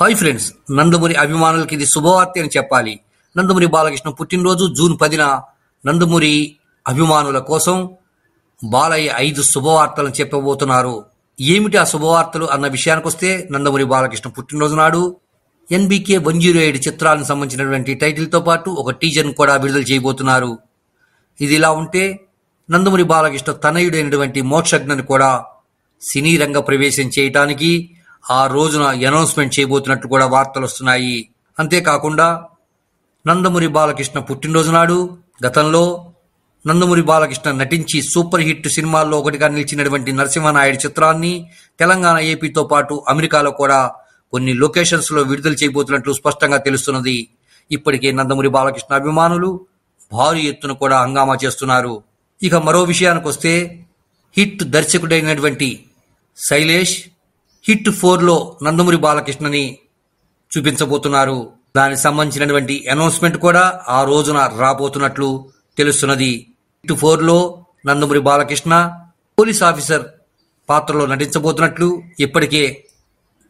hi friends Nandamuri అభిమానులకి ఇది శుభవార్త అని చెప్పాలి నందమూరి బాలకృష్ణ పుట్టినరోజు జూన్ పదిన నందమూరి అభిమానుల కోసం బాలయ్య ఐదు శుభవార్తలను చెప్పబోతున్నారు ఏమిటి ఆ శుభవార్తలు అన్న విషయానికి వస్తే నందమూరి బాలకృష్ణ పుట్టినరోజు నాడు ఎన్బికే వన్ జీరో ఏడు చిత్రాలకు సంబంధించినటువంటి టైటిల్తో పాటు ఒక టీజర్ను కూడా విడుదల చేయబోతున్నారు ఇది ఇలా ఉంటే నందమూరి బాలకృష్ణ తనయుడైనటువంటి మోక్షజ్ఞని కూడా సినీ రంగ ప్రవేశం చేయటానికి ఆ రోజున అనౌన్స్మెంట్ చేయబోతున్నట్టు కూడా వార్తలు వస్తున్నాయి అంతేకాకుండా నందమూరి బాలకృష్ణ పుట్టినరోజు నాడు గతంలో నందమూరి బాలకృష్ణ నటించి సూపర్ హిట్ సినిమాల్లో ఒకటిగా నిలిచినటువంటి నరసింహనాయుడు చిత్రాన్ని తెలంగాణ ఏపీతో పాటు అమెరికాలో కూడా కొన్ని లొకేషన్స్లో విడుదల చేయబోతున్నట్లు స్పష్టంగా తెలుస్తున్నది ఇప్పటికే నందమూరి బాలకృష్ణ అభిమానులు భారీ ఎత్తున కూడా హంగామా చేస్తున్నారు ఇక మరో విషయానికి వస్తే హిట్ దర్శకుడైనటువంటి శైలేష్ హిట్ ఫోర్లో నందమూరి బాలకృష్ణని చూపించబోతున్నారు దానికి సంబంధించినటువంటి అనౌన్స్మెంట్ కూడా ఆ రోజున రాబోతున్నట్లు తెలుస్తున్నది హిట్ ఫోర్లో నందమూరి బాలకృష్ణ పోలీస్ ఆఫీసర్ పాత్రలో నటించబోతున్నట్లు ఇప్పటికే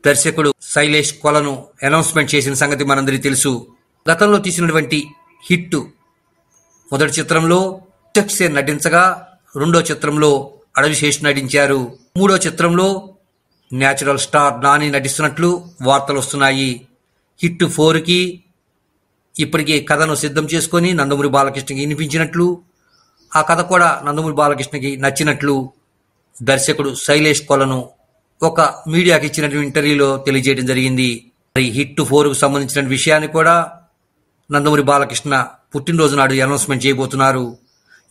దర్శకుడు శైలేష్ కొలను అనౌన్స్మెంట్ చేసిన సంగతి మనందరికీ తెలుసు గతంలో తీసినటువంటి హిట్ మొదటి చిత్రంలో చక్సే నటించగా రెండో చిత్రంలో అడవి శేష్ నటించారు మూడో చిత్రంలో న్యాచురల్ స్టార్ నాని నటిస్తున్నట్లు వార్తలు వస్తున్నాయి హిట్ ఫోర్కి ఇప్పటికే కథను సిద్ధం చేసుకొని నందమూరి బాలకృష్ణకి వినిపించినట్లు ఆ కథ కూడా నందమూరి బాలకృష్ణకి నచ్చినట్లు దర్శకుడు శైలేష్ కొలను ఒక మీడియాకి ఇచ్చిన ఇంటర్వ్యూలో తెలియజేయడం జరిగింది మరి హిట్ ఫోర్కు సంబంధించిన విషయాన్ని కూడా నందమూరి బాలకృష్ణ పుట్టినరోజు నాడు అనౌన్స్మెంట్ చేయబోతున్నారు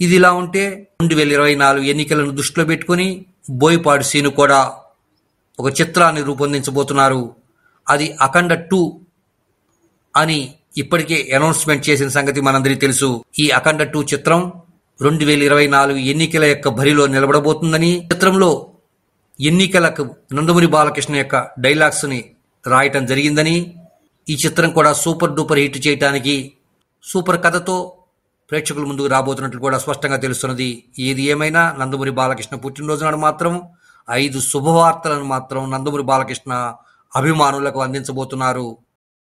ఇది ఇలా ఉంటే రెండు వేల ఇరవై నాలుగు ఎన్నికలను దృష్టిలో పెట్టుకుని బోయపాడు సీను కూడా ఒక చిత్రాన్ని రూపొందించబోతున్నారు అది అఖండ టూ అని ఇప్పటికే అనౌన్స్మెంట్ చేసిన సంగతి మనందరికీ తెలుసు ఈ అఖండ టూ చిత్రం రెండు వేల ఇరవై నాలుగు ఎన్నికల యొక్క బరిలో నిలబడబోతుందని చిత్రంలో ఎన్నికలకు నందమూరి బాలకృష్ణ యొక్క డైలాగ్స్ని రాయటం జరిగిందని ఈ చిత్రం కూడా సూపర్ డూపర్ హిట్ చేయడానికి సూపర్ కథతో ప్రేక్షకుల ముందుకు రాబోతున్నట్లు కూడా స్పష్టంగా తెలుస్తున్నది ఏది ఏమైనా నందమూరి బాలకృష్ణ పుట్టినరోజు నాడు మాత్రం ఐదు శుభవార్తలను మాత్రం నందమూరి బాలకృష్ణ అభిమానులకు అందించబోతున్నారు